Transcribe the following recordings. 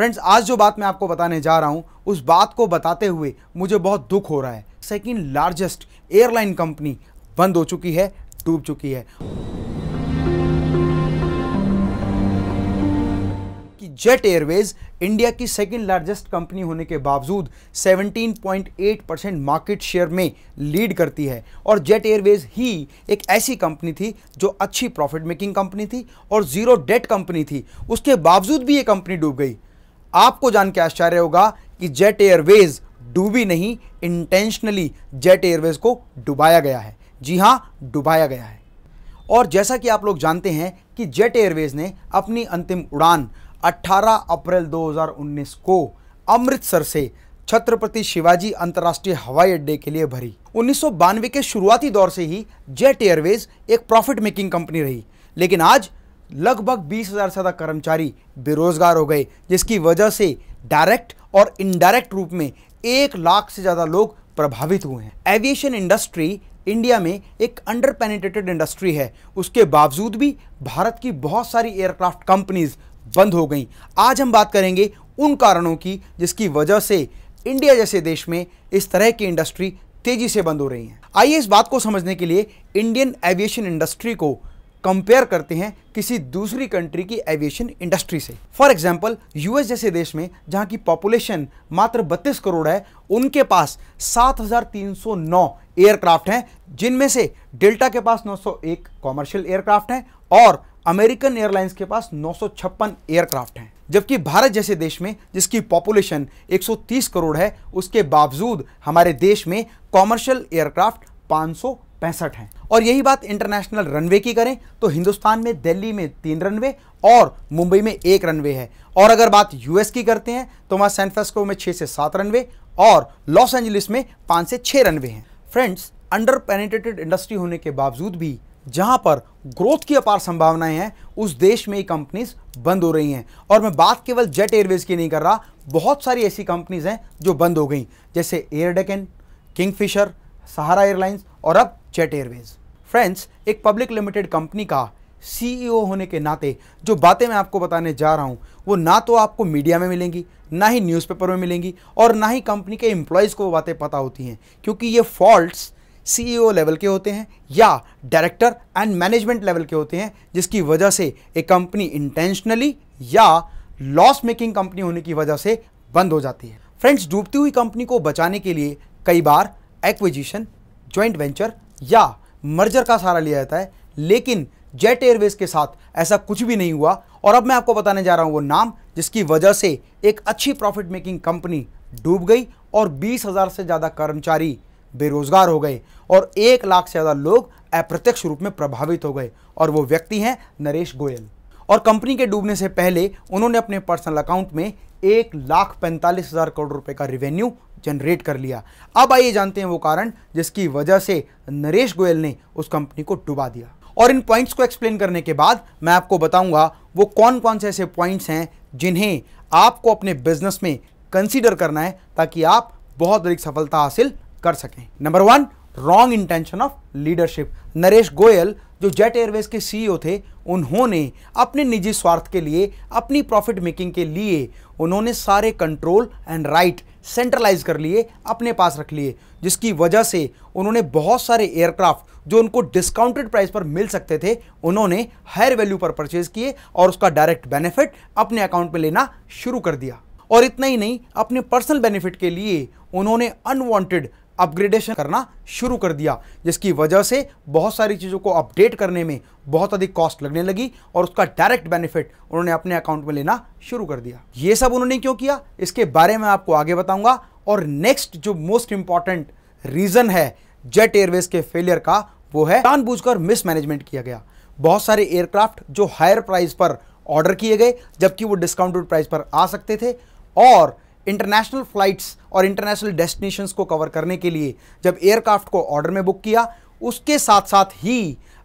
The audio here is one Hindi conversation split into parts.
फ्रेंड्स आज जो बात मैं आपको बताने जा रहा हूँ उस बात को बताते हुए मुझे बहुत दुख हो रहा है सेकेंड लार्जेस्ट एयरलाइन कंपनी बंद हो चुकी है डूब चुकी है जेट एयरवेज इंडिया की सेकेंड लार्जेस्ट कंपनी होने के बावजूद 17.8 परसेंट मार्केट शेयर में लीड करती है और जेट एयरवेज ही एक ऐसी कंपनी थी जो अच्छी प्रॉफिट मेकिंग कंपनी थी और जीरो डेट कंपनी थी उसके बावजूद भी ये कंपनी डूब गई आपको जान के आश्चर्य होगा कि जेट एयरवेज डूबी नहीं इंटेंशनली जेट एयरवेज को डुबाया गया है जी हां डुबाया गया है और जैसा कि आप लोग जानते हैं कि जेट एयरवेज ने अपनी अंतिम उड़ान 18 अप्रैल 2019 को अमृतसर से छत्रपति शिवाजी अंतर्राष्ट्रीय हवाई अड्डे के लिए भरी उन्नीस के शुरुआती दौर से ही जेट एयरवेज एक प्रॉफिट मेकिंग कंपनी रही लेकिन आज लगभग बीस हज़ार से ज़्यादा कर्मचारी बेरोज़गार हो गए जिसकी वजह से डायरेक्ट और इनडायरेक्ट रूप में एक लाख से ज़्यादा लोग प्रभावित हुए हैं एविएशन इंडस्ट्री इंडिया में एक अंडर पेनिटेटेड इंडस्ट्री है उसके बावजूद भी भारत की बहुत सारी एयरक्राफ्ट कंपनीज बंद हो गई आज हम बात करेंगे उन कारणों की जिसकी वजह से इंडिया जैसे देश में इस तरह की इंडस्ट्री तेजी से बंद हो रही है आइए इस बात को समझने के लिए इंडियन एविएशन इंडस्ट्री को कंपेयर करते हैं किसी दूसरी कंट्री की एविएशन इंडस्ट्री से फॉर एग्जाम्पल यूएस जैसे देश में जहाँ की पॉपुलेशन मात्र बत्तीस करोड़ है उनके पास 7,309 एयरक्राफ्ट हैं जिनमें से डेल्टा के पास 901 कॉमर्शियल एयरक्राफ्ट हैं और अमेरिकन एयरलाइंस के पास नौ एयरक्राफ्ट हैं जबकि भारत जैसे देश में जिसकी पॉपुलेशन 130 करोड़ है उसके बावजूद हमारे देश में कॉमर्शियल एयरक्राफ्ट पैंसठ हैं और यही बात इंटरनेशनल रनवे की करें तो हिंदुस्तान में दिल्ली में तीन रनवे और मुंबई में एक रनवे है और अगर बात यूएस की करते हैं तो वहाँ सैनफ्रेस्को में छः से सात रनवे और लॉस एंजलिस में पाँच से छः रनवे हैं फ्रेंड्स अंडर पेनिटेटेड इंडस्ट्री होने के बावजूद भी जहाँ पर ग्रोथ की अपार संभावनाएं हैं उस देश में ही कंपनीज बंद हो रही हैं और मैं बात केवल जेट एयरवेज की नहीं कर रहा बहुत सारी ऐसी कंपनीज हैं जो बंद हो गई जैसे Air Deccan Kingfisher Sahara airlines और अब जेट एयरवेज फ्रेंड्स एक पब्लिक लिमिटेड कंपनी का सीईओ e होने के नाते जो बातें मैं आपको बताने जा रहा हूँ वो ना तो आपको मीडिया में मिलेंगी ना ही न्यूज़पेपर में मिलेंगी और ना ही कंपनी के एम्प्लॉयज़ को वो बातें पता होती हैं क्योंकि ये फॉल्ट्स सीईओ लेवल के होते हैं या डायरेक्टर एंड मैनेजमेंट लेवल के होते हैं जिसकी वजह से एक कंपनी इंटेंशनली या लॉस मेकिंग कंपनी होने की वजह से बंद हो जाती है फ्रेंड्स डूबती हुई कंपनी को बचाने के लिए कई बार एक्विजिशन ज्वाइंट वेंचर या मर्जर का सहारा लिया जाता है लेकिन जेट एयरवेज के साथ ऐसा कुछ भी नहीं हुआ और अब मैं आपको बताने जा रहा हूं वो नाम जिसकी वजह से एक अच्छी प्रॉफिट मेकिंग कंपनी डूब गई और बीस हज़ार से ज़्यादा कर्मचारी बेरोजगार हो गए और एक लाख से ज़्यादा लोग अप्रत्यक्ष रूप में प्रभावित हो गए और वो व्यक्ति हैं नरेश गोयल और कंपनी के डूबने से पहले उन्होंने अपने पर्सनल अकाउंट में एक लाख पैंतालीस हज़ार करोड़ रुपए का रिवेन्यू जनरेट कर लिया अब आइए जानते हैं वो कारण जिसकी वजह से नरेश गोयल ने उस कंपनी को डुबा दिया और इन पॉइंट्स को एक्सप्लेन करने के बाद मैं आपको बताऊंगा वो कौन कौन से ऐसे पॉइंट्स हैं जिन्हें आपको अपने बिजनेस में कंसीडर करना है ताकि आप बहुत अधिक सफलता हासिल कर सकें number one wrong intention of leadership Naresh Goyal जो जेट एयरवेज के सीईओ थे उन्होंने अपने निजी स्वार्थ के लिए अपनी प्रॉफिट मेकिंग के लिए उन्होंने सारे कंट्रोल एंड राइट सेंट्रलाइज कर लिए अपने पास रख लिए जिसकी वजह से उन्होंने बहुत सारे एयरक्राफ्ट जो उनको डिस्काउंटेड प्राइस पर मिल सकते थे उन्होंने हायर वैल्यू पर परचेज किए और उसका डायरेक्ट बेनिफिट अपने अकाउंट में लेना शुरू कर दिया और इतना ही नहीं अपने पर्सनल बेनिफिट के लिए उन्होंने अनवांटेड अपग्रेडेशन करना शुरू कर दिया जिसकी वजह से बहुत सारी चीज़ों को अपडेट करने में बहुत अधिक कॉस्ट लगने लगी और उसका डायरेक्ट बेनिफिट उन्होंने अपने अकाउंट में लेना शुरू कर दिया ये सब उन्होंने क्यों किया इसके बारे में आपको आगे बताऊंगा और नेक्स्ट जो मोस्ट इंपॉर्टेंट रीज़न है जेट एयरवेज के फेलियर का वो है जानबूझकर मिसमैनेजमेंट किया गया बहुत सारे एयरक्राफ्ट जो हायर प्राइस पर ऑर्डर किए गए जबकि वो डिस्काउंटेड प्राइस पर आ सकते थे और इंटरनेशनल फ़्लाइट्स और इंटरनेशनल डेस्टिनेशंस को कवर करने के लिए जब एयरक्राफ्ट को ऑर्डर में बुक किया उसके साथ साथ ही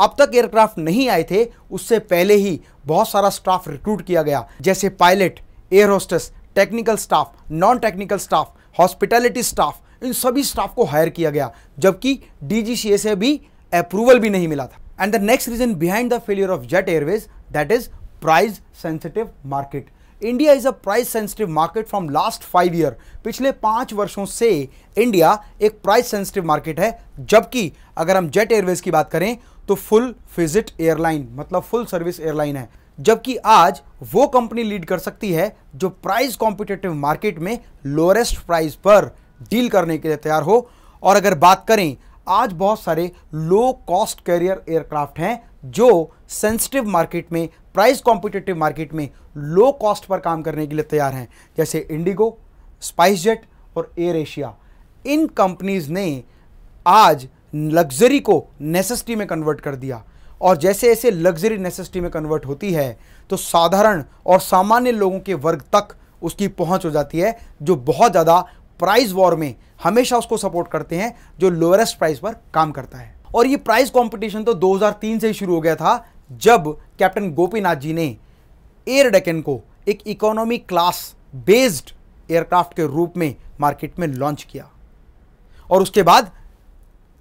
अब तक एयरक्राफ्ट नहीं आए थे उससे पहले ही बहुत सारा स्टाफ रिक्रूट किया गया जैसे pilot air hostess technical staff non technical staff hospitality staff इन सभी स्टाफ को हायर किया गया जबकि डीजीसीए से भी अप्रूवल भी नहीं मिला था and the next reason behind the failure of Jet Airways that is price sensitive market India is a price sensitive market from last five year पिछले पांच वर्षों से इंडिया एक प्राइस सेंसिटिव मार्केट है जबकि अगर हम जेट एयरवेज की बात करें तो फुल फिजिट एयरलाइन मतलब फुल सर्विस एयरलाइन है जबकि आज वो कंपनी लीड कर सकती है जो प्राइस कॉम्पिटेटिव मार्केट में लोएस्ट प्राइस पर डील करने के लिए तैयार हो और अगर बात करें आज बहुत सारे लो कॉस्ट कैरियर एयरक्राफ्ट हैं जो सेंसिटिव मार्केट में प्राइस कॉम्पिटेटिव मार्केट में लो कॉस्ट पर काम करने के लिए तैयार हैं जैसे इंडिगो स्पाइस और एयर एशिया इन कंपनीज ने आज लग्जरी को नेसेसिटी में कन्वर्ट कर दिया और जैसे ऐसे लग्जरी नेसेसिटी में कन्वर्ट होती है तो साधारण और सामान्य लोगों के वर्ग तक उसकी पहुंच हो जाती है जो बहुत ज़्यादा प्राइस वॉर में हमेशा उसको सपोर्ट करते हैं जो लोअरेस्ट प्राइस पर काम करता है और ये प्राइस कंपटीशन तो 2003 से ही शुरू हो गया था जब कैप्टन गोपीनाथ जी ने एयर डेकन को एक इकोनॉमी क्लास बेस्ड एयरक्राफ्ट के रूप में मार्केट में लॉन्च किया और उसके बाद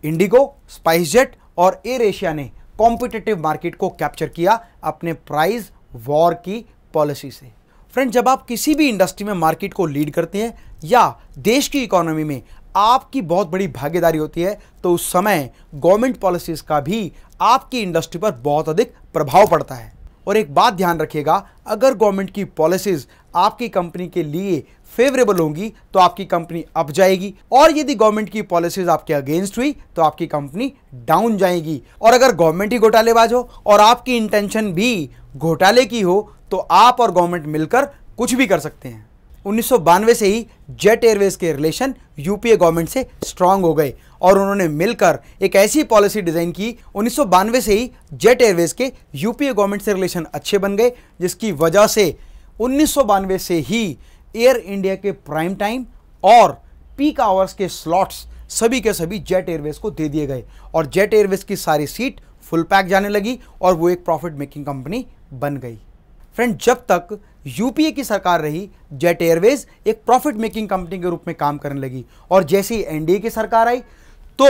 इंडिगो स्पाइसजेट और एयर एशिया ने कॉम्पिटेटिव मार्केट को कैप्चर किया अपने प्राइस वॉर की पॉलिसी से फ्रेंड जब आप किसी भी इंडस्ट्री में मार्केट को लीड करते हैं या देश की इकोनॉमी में आपकी बहुत बड़ी भागीदारी होती है तो उस समय गवर्नमेंट पॉलिसीज़ का भी आपकी इंडस्ट्री पर बहुत अधिक प्रभाव पड़ता है और एक बात ध्यान रखिएगा अगर गवर्नमेंट की पॉलिसीज़ आपकी कंपनी के लिए फेवरेबल होंगी तो आपकी कंपनी अप जाएगी और यदि गवर्नमेंट की पॉलिसीज आपके अगेंस्ट हुई तो आपकी कंपनी डाउन जाएगी और अगर गवर्नमेंट ही घोटालेबाज हो और आपकी इंटेंशन भी घोटाले की हो तो आप और गवर्नमेंट मिलकर कुछ भी कर सकते हैं उन्नीस से ही जेट एयरवेज के रिलेशन यूपीए गवर्नमेंट से स्ट्रांग हो गए और उन्होंने मिलकर एक ऐसी पॉलिसी डिज़ाइन की उन्नीस से ही जेट एयरवेज के यूपीए गवर्नमेंट से रिलेशन अच्छे बन गए जिसकी वजह से उन्नीस से ही एयर इंडिया के प्राइम टाइम और पीक आवर्स के स्लॉट्स सभी के सभी जेट एयरवेज को दे दिए गए और जेट एयरवेज की सारी सीट फुल पैक जाने लगी और वो एक प्रॉफिट मेकिंग कंपनी बन गई फ्रेंड जब तक यूपीए की सरकार रही जेट एयरवेज एक प्रॉफिट मेकिंग कंपनी के रूप में काम करने लगी और जैसे ही एनडीए की सरकार आई तो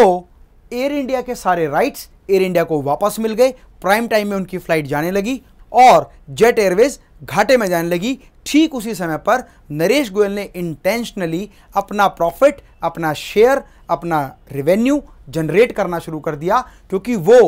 एयर इंडिया के सारे राइट्स एयर इंडिया को वापस मिल गए प्राइम टाइम में उनकी फ्लाइट जाने लगी और जेट एयरवेज घाटे में जाने लगी ठीक उसी समय पर नरेश गोयल ने इंटेंशनली अपना प्रॉफिट अपना शेयर अपना रेवेन्यू जनरेट करना शुरू कर दिया क्योंकि वो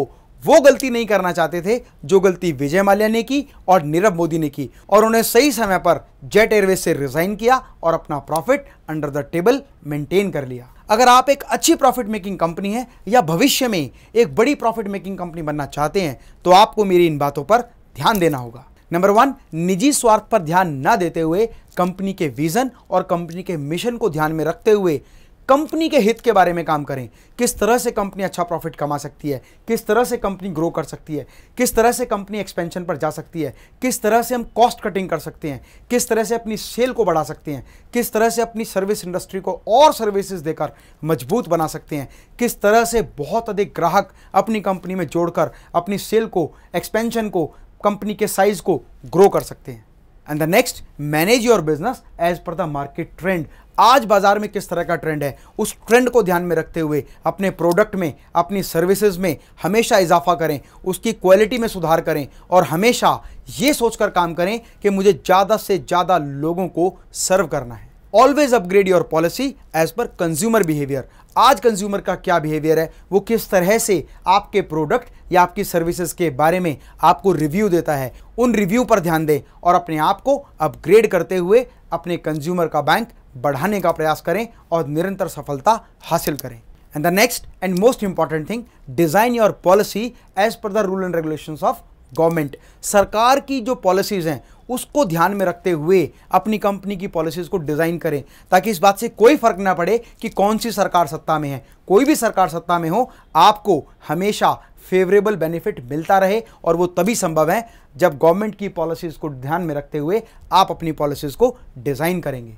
वो गलती नहीं करना चाहते थे जो गलती विजय माल्या ने की और नीरव मोदी ने की और उन्हें सही समय पर जेट एयरवेज से रिजाइन किया और अपना profit under the table maintain कर लिया अगर आप एक अच्छी प्रॉफिट मेकिंग कंपनी है या भविष्य में एक बड़ी प्रॉफिट मेकिंग कंपनी बनना चाहते हैं तो आपको मेरी इन बातों पर ध्यान देना होगा नंबर वन निजी स्वार्थ पर ध्यान न देते हुए कंपनी के विजन और कंपनी के मिशन को ध्यान में रखते हुए कंपनी के हित के बारे में काम करें किस तरह से कंपनी अच्छा प्रॉफिट कमा सकती है किस तरह से कंपनी ग्रो कर सकती है किस तरह से कंपनी एक्सपेंशन पर जा सकती है किस तरह से हम कॉस्ट कटिंग कर सकते हैं किस तरह से अपनी सेल को बढ़ा सकते हैं किस तरह से अपनी सर्विस इंडस्ट्री को और सर्विसेज देकर मजबूत बना सकते हैं किस तरह से बहुत अधिक ग्राहक अपनी कंपनी में जोड़कर अपनी सेल को एक्सपेंशन को कंपनी के साइज़ को ग्रो कर सकते हैं and the next manage your business as per the market trend आज बाजार में किस तरह का ट्रेंड है उस ट्रेंड को ध्यान में रखते हुए अपने प्रोडक्ट में अपनी सर्विसेज में हमेशा इजाफा करें उसकी क्वालिटी में सुधार करें और हमेशा ये सोचकर काम करें कि मुझे ज़्यादा से ज़्यादा लोगों को सर्व करना है always upgrade your policy as per consumer behaviour आज कंज्यूमर का क्या बिहेवियर है वो किस तरह से आपके प्रोडक्ट या आपकी सर्विसेज के बारे में आपको रिव्यू देता है उन रिव्यू पर ध्यान दें और अपने आप को अपग्रेड करते हुए अपने कंज्यूमर का बैंक बढ़ाने का प्रयास करें और निरंतर सफलता हासिल करें and the next and most important thing design your policy as per the rule and regulation of government सरकार की जो पॉलिसीज़ हैं उसको ध्यान में रखते हुए अपनी कंपनी की पॉलिसीज़ को डिज़ाइन करें ताकि इस बात से कोई फ़र्क ना पड़े कि कौन सी सरकार सत्ता में है कोई भी सरकार सत्ता में हो आपको हमेशा फेवरेबल बेनिफिट मिलता रहे और वो तभी संभव है जब गवर्नमेंट की पॉलिसीज़ को ध्यान में रखते हुए आप अपनी पॉलिसीज़ को डिज़ाइन करेंगे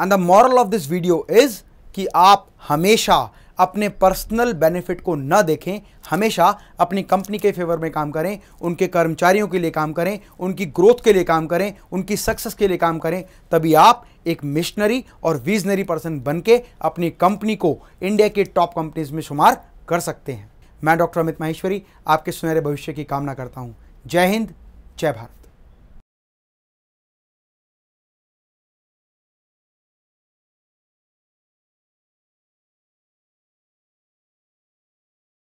and the moral of this video is कि आप हमेशा अपने पर्सनल बेनिफिट को न देखें हमेशा अपनी कंपनी के फेवर में काम करें उनके कर्मचारियों के लिए काम करें उनकी ग्रोथ के लिए काम करें उनकी सक्सेस के लिए काम करें तभी आप एक मिशनरी और विजनरी पर्सन बन के अपनी कंपनी को इंडिया के टॉप कंपनीज में शुमार कर सकते हैं मैं डॉक्टर अमित माहेश्वरी आपके सुनहरे भविष्य की कामना करता हूँ जय हिंद जय भारत